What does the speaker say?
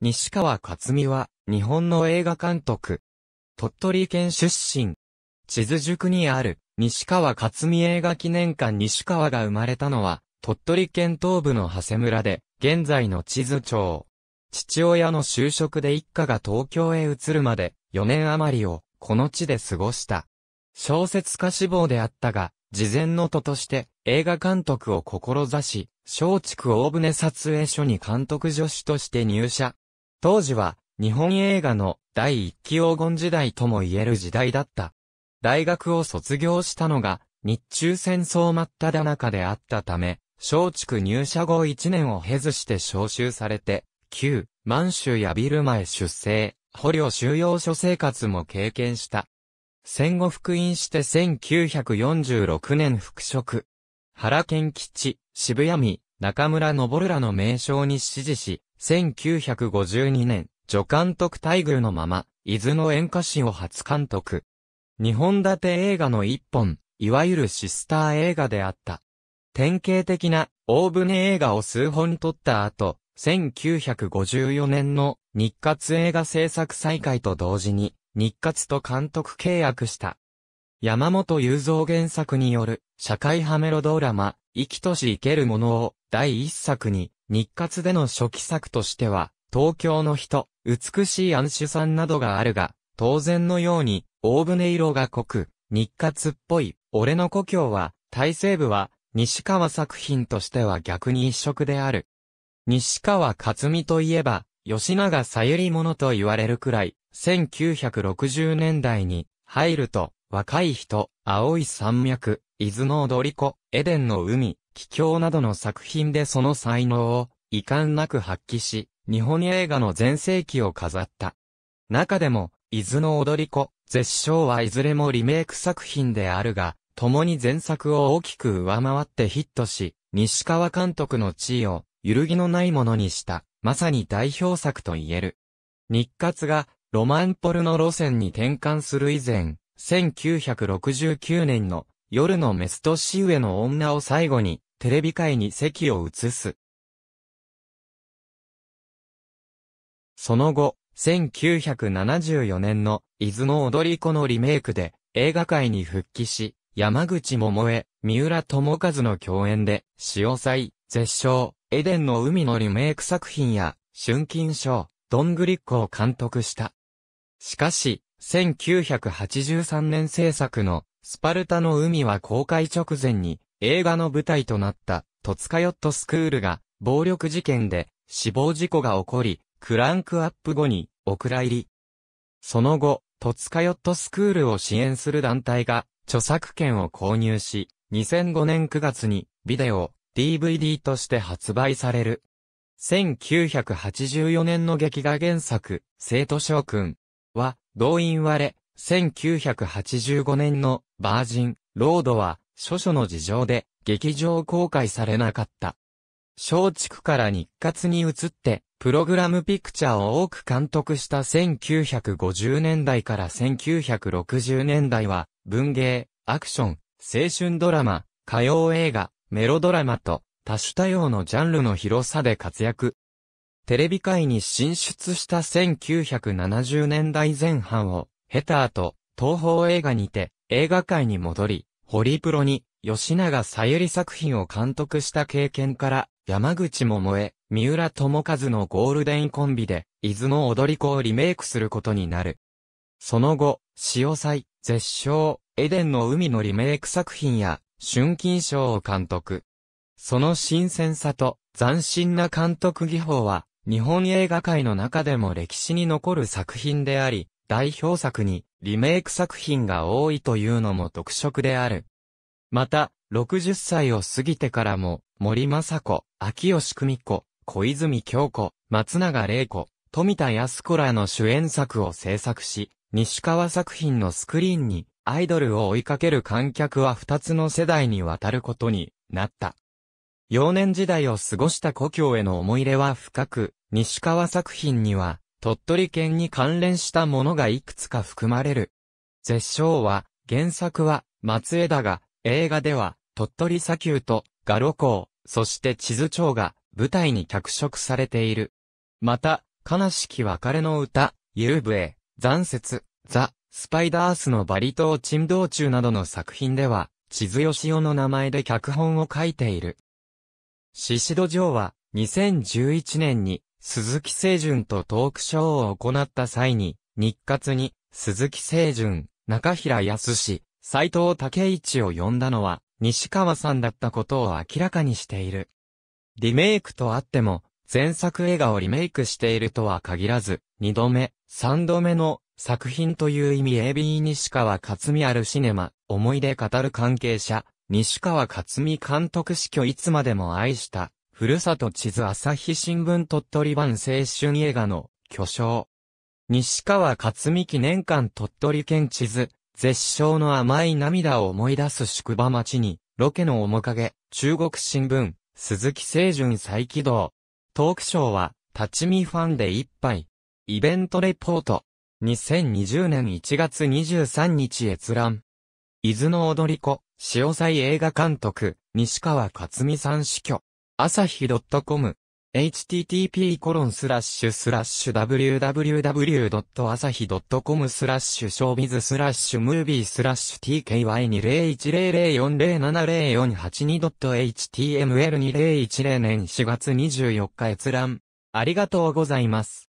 西川克美は、日本の映画監督。鳥取県出身。地図塾にある、西川克美映画記念館西川が生まれたのは、鳥取県東部の長谷村で、現在の地図町。父親の就職で一家が東京へ移るまで、4年余りを、この地で過ごした。小説家志望であったが、事前の都として映画監督を志し、松竹大船撮影所に監督助手として入社。当時は、日本映画の第一期黄金時代とも言える時代だった。大学を卒業したのが、日中戦争真っただ中であったため、松竹入社後1年を経ずして招集されて、旧、満州やビルマへ出生、捕虜収容所生活も経験した。戦後復員して1946年復職。原健吉、渋谷美、中村昇らの名称に指示し、1952年、助監督待遇のまま、伊豆の演歌詩を初監督。日本立て映画の一本、いわゆるシスター映画であった。典型的な大船映画を数本撮った後、1954年の日活映画制作再開と同時に、日活と監督契約した。山本雄三原作による社会派メロドラマ、生きとし生けるものを第一作に日活での初期作としては、東京の人、美しい暗視さんなどがあるが、当然のように、大船色が濃く、日活っぽい、俺の故郷は、大西部は、西川作品としては逆に一色である。西川克美といえば、吉永さゆりものと言われるくらい、1960年代に入ると、若い人、青い山脈、伊豆の踊り子、エデンの海、帰境などの作品でその才能を遺憾なく発揮し、日本映画の全盛期を飾った。中でも、伊豆の踊り子、絶唱はいずれもリメイク作品であるが、共に前作を大きく上回ってヒットし、西川監督の地位を揺るぎのないものにした、まさに代表作と言える。日活がロマンポルの路線に転換する以前、1969年の夜のメス年上の女を最後に、テレビ界に席を移す。その後、1974年の、伊豆の踊り子のリメイクで、映画界に復帰し、山口桃江、三浦智和の共演で、潮祭、絶唱、エデンの海のリメイク作品や、春金賞、ドングリッコを監督した。しかし、1983年制作のスパルタの海は公開直前に映画の舞台となったトツカヨットスクールが暴力事件で死亡事故が起こり、クランクアップ後にお蔵入り。その後、トツカヨットスクールを支援する団体が著作権を購入し、2005年9月にビデオ、DVD として発売される。1984年の劇画原作、生徒将軍は動員割れ、1985年のバージン、ロードは、諸々の事情で、劇場公開されなかった。松竹から日活に移って、プログラムピクチャーを多く監督した1950年代から1960年代は、文芸、アクション、青春ドラマ、歌謡映画、メロドラマと、多種多様のジャンルの広さで活躍。テレビ界に進出した1970年代前半を、ヘターと東方映画にて映画界に戻り、ホリプロに吉永さゆり作品を監督した経験から、山口桃江、三浦智和のゴールデンコンビで、伊豆の踊り子をリメイクすることになる。その後、潮祭、絶唱、エデンの海のリメイク作品や、春金賞を監督。その新鮮さと、斬新な監督技法は、日本映画界の中でも歴史に残る作品であり、代表作にリメイク作品が多いというのも特色である。また、60歳を過ぎてからも、森正子、秋吉久美子、小泉京子、松永玲子、富田康子らの主演作を制作し、西川作品のスクリーンにアイドルを追いかける観客は二つの世代にわたることになった。幼年時代を過ごした故郷への思い入れは深く、西川作品には鳥取県に関連したものがいくつか含まれる。絶唱は、原作は、松枝が、映画では、鳥取砂丘と、ガロ港、そして地図町が、舞台に脚色されている。また、悲しき別れの歌、夕笛、残雪、ザ・スパイダースのバリ島沈道中などの作品では、地図吉おの名前で脚本を書いている。宍戸城は、2011年に、鈴木清純とトークショーを行った際に、日活に、鈴木清純、中平康史、斎藤武一を呼んだのは、西川さんだったことを明らかにしている。リメイクとあっても、前作映画をリメイクしているとは限らず、二度目、三度目の作品という意味 AB 西川克美あるシネマ、思い出語る関係者、西川克美監督死去いつまでも愛した、ふるさと地図朝日新聞鳥取版青春映画の巨匠。西川克美記念館鳥取県地図、絶唱の甘い涙を思い出す宿場町に、ロケの面影、中国新聞、鈴木清純再起動。トークショーは、立ち見ファンで一杯。イベントレポート。2020年1月23日閲覧。伊豆の踊り子、潮祭映画監督、西川克美さん死去。朝日 .com http コロンスラッシュスラッシュ w w w 朝日 c o m スラッシュショービズスラッシュムービースラッシュ tky201004070482.html2010 年4月24日閲覧。ありがとうございます。